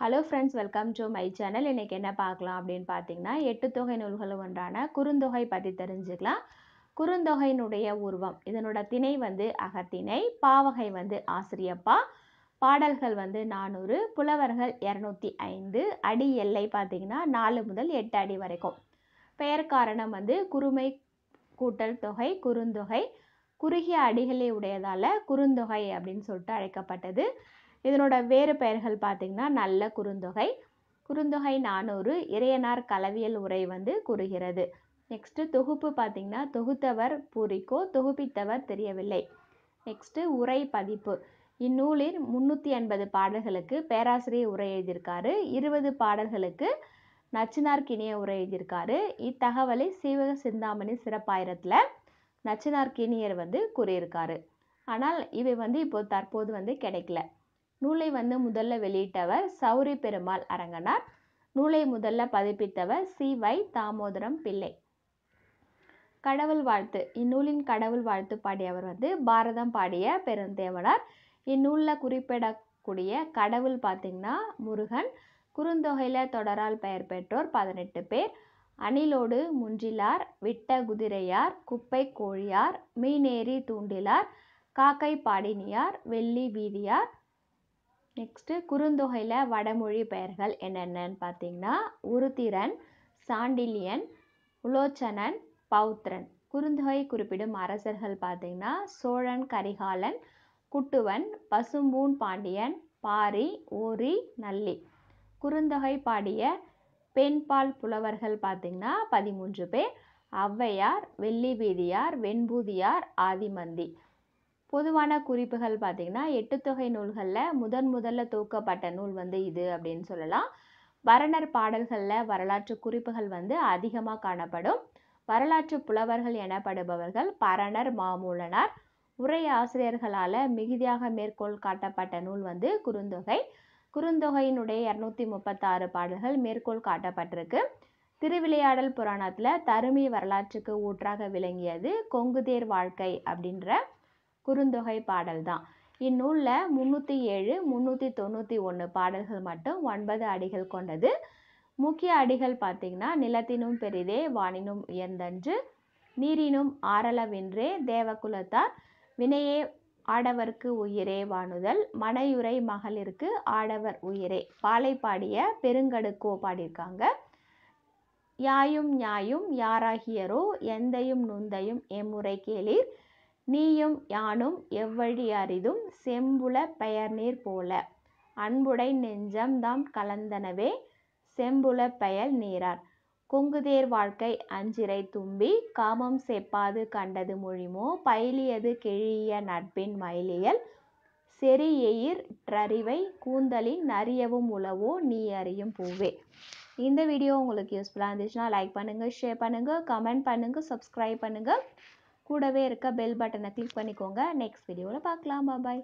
hello friends welcome to my channel இன்றைக்கி என்ன பார்க்கலாம் அப்படின்னு பார்த்தீங்கன்னா எட்டு தொகை நூல்கள் ஒன்றான குறுந்தொகை பற்றி தெரிஞ்சுக்கலாம் குறுந்தொகையினுடைய உருவம் இதனோட திணை வந்து அகத்திணை பாவகை வந்து ஆசிரியப்பா பாடல்கள் வந்து நானூறு புலவர்கள் இரநூத்தி ஐந்து அடி எல்லை பார்த்திங்கன்னா நாலு முதல் எட்டு அடி வரைக்கும் பெயர் காரணம் வந்து குறுமை கூட்டல் தொகை குறுந்தொகை குறுகிய அடிகளை உடையதால் குறுந்தொகை அப்படின்னு சொல்லிட்டு அழைக்கப்பட்டது இதனோட வேறு பெயர்கள் பார்த்திங்கன்னா நல்ல குறுந்தொகை குறுந்தொகை நானூறு இறையனார் கலவியல் உரை வந்து கூறுகிறது நெக்ஸ்ட்டு தொகுப்பு பார்த்திங்கன்னா தொகுத்தவர் பூரிக்கோ தொகுப்பித்தவர் தெரியவில்லை நெக்ஸ்ட்டு உரை பதிப்பு இந்நூலில் முந்நூற்றி எண்பது பாடல்களுக்கு பேராசிரியர் உரை எழுதியிருக்காரு இருபது பாடல்களுக்கு நச்சினார்கினிய உரை எழுதியிருக்காரு இத்தகவலை சீவக சிந்தாமணி சிறப்பாயிரத்தில் நச்சினார்கினியர் வந்து கூறியிருக்காரு ஆனால் இவை வந்து இப்போ தற்போது வந்து கிடைக்கல நூலை வந்து முதல்ல வெளியிட்டவர் சௌரி பெருமாள் அரங்கனார் நூலை முதல்ல பதிப்பித்தவர் சி வை தாமோதரம் பிள்ளை கடவுள் வாழ்த்து இந்நூலின் கடவுள் வாழ்த்து பாடியவர் வந்து பாரதம் பாடிய பெருந்தேவனார் இந்நூலில் குறிப்பிடக்கூடிய கடவுள் பார்த்திங்கன்னா முருகன் குறுந்தொகையில் தொடரால் பெயர் பெற்றோர் பதினெட்டு பேர் அணிலோடு முன்றிலார் விட்ட குதிரையார் குப்பை கோழியார் மீனேறி தூண்டிலார் காக்கை பாடினியார் வெள்ளி வீதியார் நெக்ஸ்ட்டு குறுந்தொகையில் வடமொழி பெயர்கள் என்னென்னு பார்த்தீங்கன்னா உருத்திரன் சாண்டிலியன் உலோச்சனன் பௌத்ரன் குறுந்தொகை குறிப்பிடும் அரசர்கள் பார்த்தீங்கன்னா சோழன் கரிகாலன் குட்டுவன் பசும்பூன் பாண்டியன் பாரி ஓரி நல்லி குறுந்தொகை பாடிய பெண்பால் புலவர்கள் பார்த்திங்கன்னா பதிமூன்று பேர் ஔவையார் வெள்ளி வீதியார் வெண்பூதியார் ஆதிமந்தி பொதுவான குறிப்புகள் பார்த்திங்கன்னா எட்டுத்தொகை நூல்களில் முதன் முதல்ல தூக்கப்பட்ட நூல் வந்து இது அப்படின்னு சொல்லலாம் வரணர் பாடல்களில் வரலாற்று குறிப்புகள் வந்து அதிகமாக காணப்படும் வரலாற்று புலவர்கள் எனப்படுபவர்கள் பரணர் மாமூலனார் உரை ஆசிரியர்களால் மிகுதியாக மேற்கோள் காட்டப்பட்ட நூல் வந்து குறுந்தொகை குறுந்தொகையினுடைய இரநூத்தி முப்பத்தாறு பாடல்கள் மேற்கோள் காட்டப்பட்டிருக்கு திருவிளையாடல் புராணத்தில் தருமி வரலாற்றுக்கு ஊற்றாக விளங்கியது கொங்குதேர் வாழ்க்கை அப்படின்ற குறுந்தொகை பாடல் தான் இந்நூலில் முந்நூற்றி ஏழு முந்நூற்றி தொண்ணூற்றி ஒன்று பாடல்கள் மட்டும் ஒன்பது அடிகள் கொண்டது முக்கிய அடிகள் பார்த்திங்கன்னா நிலத்தினும் பெரிதே வானினும் உயர்ந்தன்று நீரினும் ஆரளவின்றே தேவகுலத்தார் வினையே ஆடவர்க்கு உயிரே வானுதல் மனையுரை மகளிருக்கு ஆடவர் உயிரே பாலை பாடிய பெருங்கடுக்கோ பாடியிருக்காங்க யாயும் ஞாயும் யாராகியரோ எந்தையும் நுந்தையும் எம்முறை கேளீர் நீயும் யானும் எவ்வழி அரிதும் செம்புல பெயர்நீர் போல அன்புடை நெஞ்சம் தாம் கலந்தனவே செம்புல பெயர் நீரார் கொங்குதேர் வாழ்க்கை அஞ்சிரை தும்பி காமம் செப்பாது கண்டது மொழிமோ பயிலியது கிழிய நட்பின் மயிலியல் செறிஎயிற் ட்ரறிவை கூந்தலின் நறியவும் உளவோ நீ அறியும் பூவே இந்த வீடியோ உங்களுக்கு யூஸ்ஃபுல்லாக இருந்துச்சுன்னா லைக் பண்ணுங்கள் ஷேர் பண்ணுங்கள் கமெண்ட் பண்ணுங்கள் சப்ஸ்கிரைப் பண்ணுங்கள் கூடவே இருக்க பெல் பட்டனை கிளிக் பண்ணிக்கோங்க நெக்ஸ்ட் வீடியோவில் பார்க்கலாம் பாய்